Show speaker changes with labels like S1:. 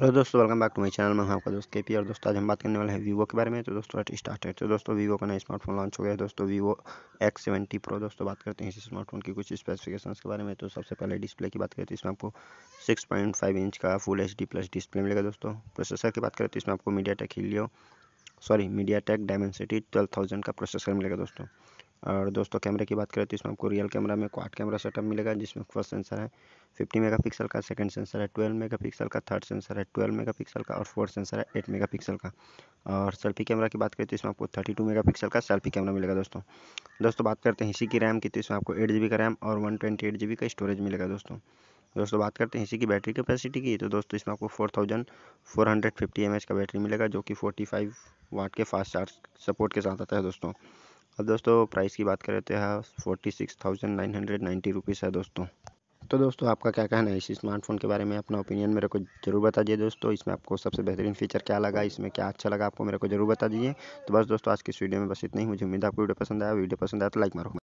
S1: hello दोस्तों welcome back to my channel मैं आपका दोस्त के पी और दोस्तों आज हम बात करने वाले हैं वीवो के बारे में तो दोस्तों है तो दोस्तों वीवो का नया स्मार्टफोन लॉन्च हो गया है दोस्तों वीवो एक्स सेवेंटी प्रो दोस्तों बात करते हैं इस स्मार्टफोन की कुछ स्पेसिफिकेशंस के बारे में तो सबसे पहले डिस्प्ले की बात करें तो इसमें आपको सिक्स पॉइंट फाइव इंच का full H D plus display मिलेगा दोस्तों प्रोसेसर की बात करें तो इसमें आपको MediaTek Helio sorry MediaTek Dimensity twelve thousand का प्रोसेसर मिलेगा दोस्तों और दोस्तों कैमरे की बात करें तो इसमें आपको रियल कैमरा में क्वाड कैमरा सेटअप मिलेगा जिसमें फर्स्ट सेंसर है फिफ्टी मेगापिक्सल का सेकंड सेंसर है ट्वेल्व मेगापिक्सल का थर्ड सेंसर है ट्वेल्व मेगापिक्सल का और फोर्थ सेंसर है एट मेगापिक्सल का और सेल्फी कैमरा की बात करें तो इसमें आपको थर्टी टू मेगापिक्सल का सेल्फी कैमरा मिलेगा दोस्तों दोस्तों बात करते हैं इसी की रैम की तो इसमें आपको एट जी बी का रैम और one twenty eight G B का स्टोरेज मिलेगा दोस्तों दोस्तों बात करते हैं इसी की बैटरी कैपेसिटी की तो दोस्तों इसमें आपको four thousand four hundred fifty M H का बैटरी मिलेगा जो कि फोर्टी फाइव वाट के फास्ट चार्ज सपोर्ट के साथ आता है दोस्तों अब दोस्तों प्राइस की बात करें तो यह forty six thousand nine hundred rupees है दोस्तों तो दोस्तों आपका क्या कहना है इस स्मार्टफोन के बारे में अपना ओपिनियन मेरे को जरूर बता दीजिए दोस्तों इसमें आपको सबसे बेहतरीन फीचर क्या लगा इसमें क्या अच्छा लगा आपको मेरे को जरूर बता दीजिए तो बस दोस्तों आज की इस वीडियो में बस इतना ही मुझे उम्मीद आपको वीडियो पसंद आया वीडियो पसंद आया तो लाइक मारो